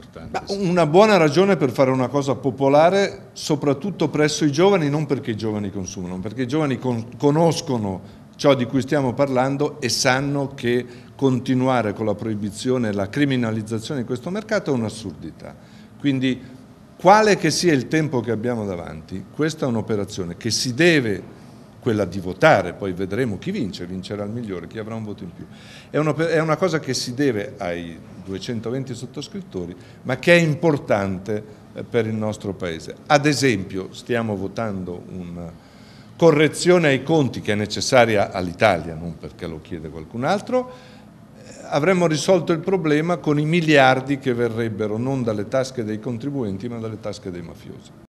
importante. Beh, una buona ragione per fare una cosa popolare, soprattutto presso i giovani, non perché i giovani consumano, perché i giovani con conoscono ciò di cui stiamo parlando e sanno che continuare con la proibizione e la criminalizzazione di questo mercato è un'assurdità. Quindi quale che sia il tempo che abbiamo davanti, questa è un'operazione che si deve quella di votare, poi vedremo chi vince, vincerà il migliore, chi avrà un voto in più. È una, è una cosa che si deve ai 220 sottoscrittori, ma che è importante eh, per il nostro Paese. Ad esempio stiamo votando una eh, correzione ai conti che è necessaria all'Italia, non perché lo chiede qualcun altro, eh, avremmo risolto il problema con i miliardi che verrebbero non dalle tasche dei contribuenti ma dalle tasche dei mafiosi.